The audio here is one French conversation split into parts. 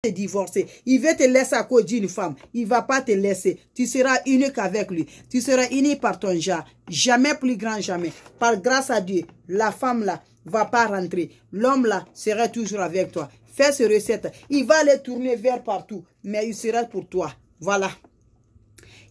te divorcer. Il veut te laisser à cause d'une femme. Il va pas te laisser. Tu seras unique avec lui. Tu seras uni par ton genre. Jamais plus grand, jamais. Par grâce à Dieu, la femme là va pas rentrer. L'homme là sera toujours avec toi. Fais ce recette. Il va les tourner vers partout, mais il sera pour toi. Voilà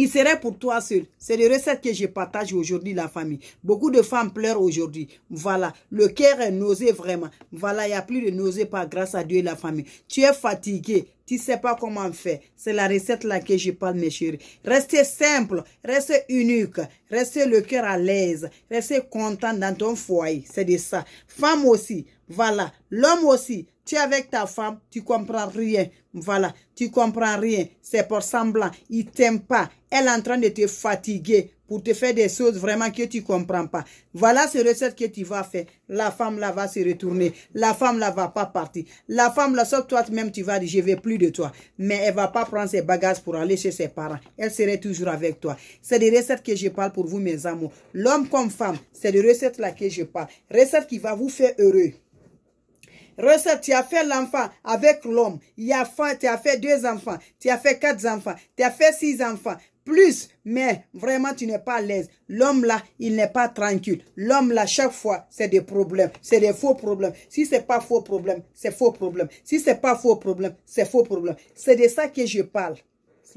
il serait pour toi seul. C'est les recettes que je partage aujourd'hui, la famille. Beaucoup de femmes pleurent aujourd'hui. Voilà, le cœur est nausé vraiment. Voilà, il n'y a plus de nausée par grâce à Dieu, la famille. Tu es fatigué, tu ne sais pas comment faire. C'est la recette là que je parle, mes chéris. Restez simple, restez unique, restez le cœur à l'aise, restez content dans ton foyer. C'est de ça. Femme aussi, voilà. L'homme aussi, tu es avec ta femme, tu comprends rien. Voilà, tu comprends rien. C'est pour semblant. Il t'aime pas. Elle est en train de te fatiguer pour te faire des choses vraiment que tu comprends pas. Voilà ces recettes que tu vas faire. La femme là va se retourner. La femme là va pas partir. La femme là, sauf toi-même, tu vas dire, je vais plus de toi. Mais elle va pas prendre ses bagages pour aller chez ses parents. Elle serait toujours avec toi. C'est des recettes que je parle pour vous, mes amours. L'homme comme femme, c'est des recettes là que je parle. Recettes qui va vous faire heureux. Recette, tu as fait l'enfant avec l'homme. Il a tu as fait deux enfants, tu as fait quatre enfants, tu as fait six enfants, plus, mais vraiment tu n'es pas à l'aise. L'homme là, il n'est pas tranquille. L'homme là, chaque fois, c'est des problèmes, c'est des faux problèmes. Si c'est pas faux problème, c'est faux problème. Si c'est pas faux problème, c'est faux problème. C'est de ça que je parle.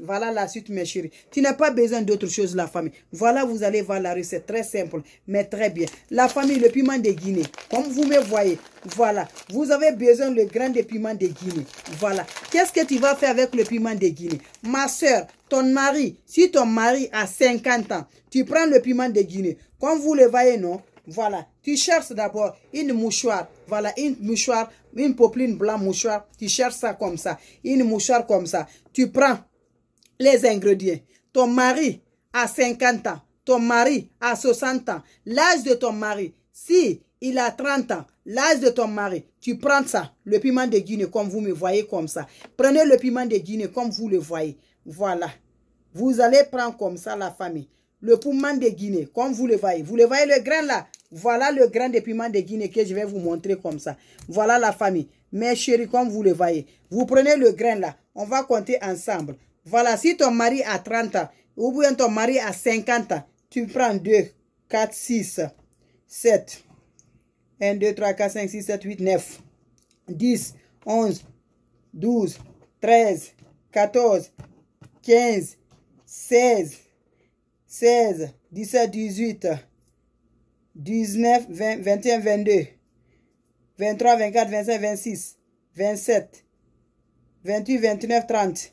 Voilà la suite, mes chéris. Tu n'as pas besoin d'autre chose, la famille. Voilà, vous allez voir la recette. Très simple, mais très bien. La famille, le piment de Guinée. Comme vous me voyez, voilà. Vous avez besoin le grand de piment de Guinée. Voilà. Qu'est-ce que tu vas faire avec le piment de Guinée Ma soeur, ton mari, si ton mari a 50 ans, tu prends le piment de Guinée. Comme vous le voyez, non voilà, tu cherches d'abord une mouchoir, voilà, une mouchoir, une popeline blanc mouchoir, tu cherches ça comme ça, une mouchoir comme ça. Tu prends les ingrédients. Ton mari a 50 ans, ton mari a 60 ans, l'âge de ton mari, si il a 30 ans, l'âge de ton mari, tu prends ça, le piment de Guinée, comme vous me voyez comme ça. Prenez le piment de Guinée, comme vous le voyez. Voilà. Vous allez prendre comme ça la famille. Le piment de Guinée, comme vous le voyez. Vous le voyez le grain là Voilà le grain de piment de Guinée que je vais vous montrer comme ça. Voilà la famille. Mes chéris, comme vous le voyez. Vous prenez le grain là. On va compter ensemble. Voilà, si ton mari a 30 ans, ou bien ton mari a 50 ans, tu prends 2, 4, 6, 7, 1, 2, 3, 4, 5, 6, 7, 8, 9, 10, 11, 12, 13, 14, 15, 16, 16, 17, 18, 19, 20, 21, 22, 23, 24, 25, 26, 27, 28, 29, 30.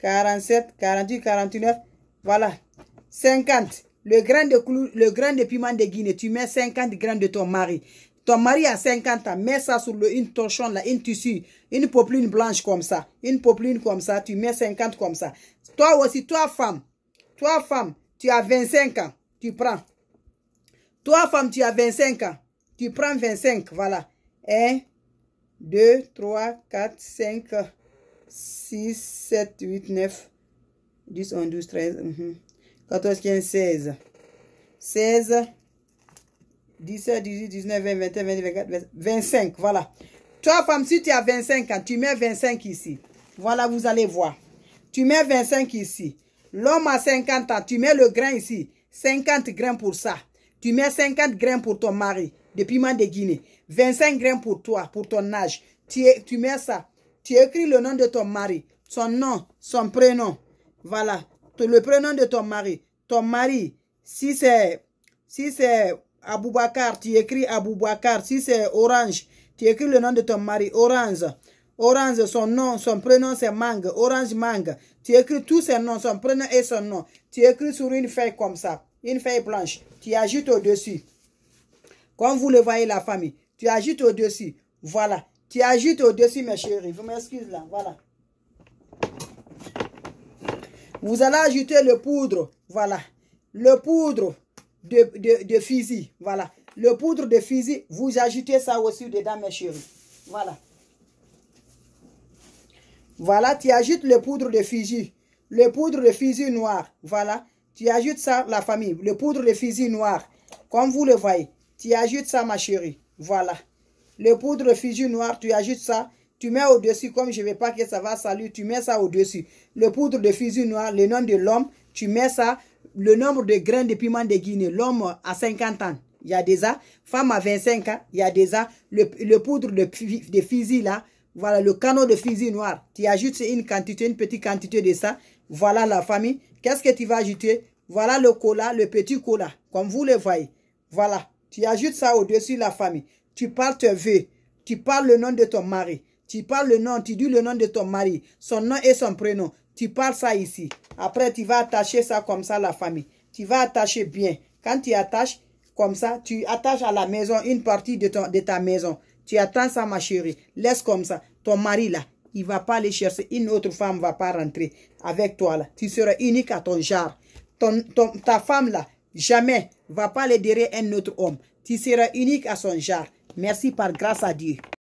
47, 48, 49, voilà, 50. Le grain de, le piment de Guinée, tu mets 50 grains de ton mari. Ton mari a 50 ans, mets ça sur le, une torchon, là, une tissu, une popeline blanche comme ça, une popeline comme ça, tu mets 50 comme ça. Toi aussi, toi femme, toi femme, tu as 25 ans, tu prends. Toi femme, tu as 25 ans, tu prends 25, voilà. 1, 2, 3, 4, 5, 6, 7, 8, 9, 10, 11, 12, 13, 14, 15, 16. 16, 17, 18, 19, 20, 21, 22, 24, 25. Voilà. Toi, femme, si tu as 25 ans, tu mets 25 ici. Voilà, vous allez voir. Tu mets 25 ici. L'homme a 50 ans, tu mets le grain ici. 50 grains pour ça. Tu mets 50 grains pour ton mari, De piment de Guinée. 25 grains pour toi, pour ton âge. tu mets ça tu écris le nom de ton mari, son nom, son prénom. Voilà, le prénom de ton mari. Ton mari, si c'est si c'est Aboubakar, tu écris Aboubakar. Si c'est Orange, tu écris le nom de ton mari, Orange. Orange, son nom, son prénom, c'est Mang. Orange Mang. Tu écris tous ses noms, son prénom et son nom. Tu écris sur une feuille comme ça, une feuille blanche. Tu ajoutes au-dessus. Comme vous le voyez, la famille. Tu ajoutes au-dessus. Voilà. Tu ajoutes au-dessus, mes chéris. Vous m'excusez là. Voilà. Vous allez ajouter le poudre. Voilà. Le poudre de, de, fusil. Voilà. Le poudre de fusil, vous ajoutez ça aussi dedans, mes chéris. Voilà. Voilà, tu ajoutes le poudre de fusil. Le poudre de fusil noir. Voilà. Tu ajoutes ça, la famille. Le poudre de fusil noir. Comme vous le voyez. Tu ajoutes ça, ma chérie. Voilà. Le poudre de fusil noir, tu ajoutes ça, tu mets au-dessus, comme je ne veux pas que ça va saluer, tu mets ça au-dessus. Le poudre de fusil noir, le nom de l'homme, tu mets ça, le nombre de grains de piment de Guinée, l'homme à 50 ans, il y a déjà, femme à 25 ans, il y a déjà, le, le poudre de, de fusil là, voilà, le canon de fusil noir, tu ajoutes une quantité, une petite quantité de ça, voilà la famille, qu'est-ce que tu vas ajouter Voilà le cola, le petit cola, comme vous le voyez, voilà, tu ajoutes ça au-dessus la famille tu parles ton vœux, tu parles le nom de ton mari, tu parles le nom, tu dis le nom de ton mari, son nom et son prénom, tu parles ça ici. Après, tu vas attacher ça comme ça, la famille. Tu vas attacher bien. Quand tu attaches comme ça, tu attaches à la maison une partie de, de ta maison. Tu attends ça, ma chérie. Laisse comme ça. Ton mari, là, il ne va pas aller chercher. Une autre femme ne va pas rentrer avec toi, là. Tu seras unique à ton genre. Ton, ta femme, là, jamais va pas aller derrière un autre homme. Tu seras unique à son genre. Merci par grâce à Dieu.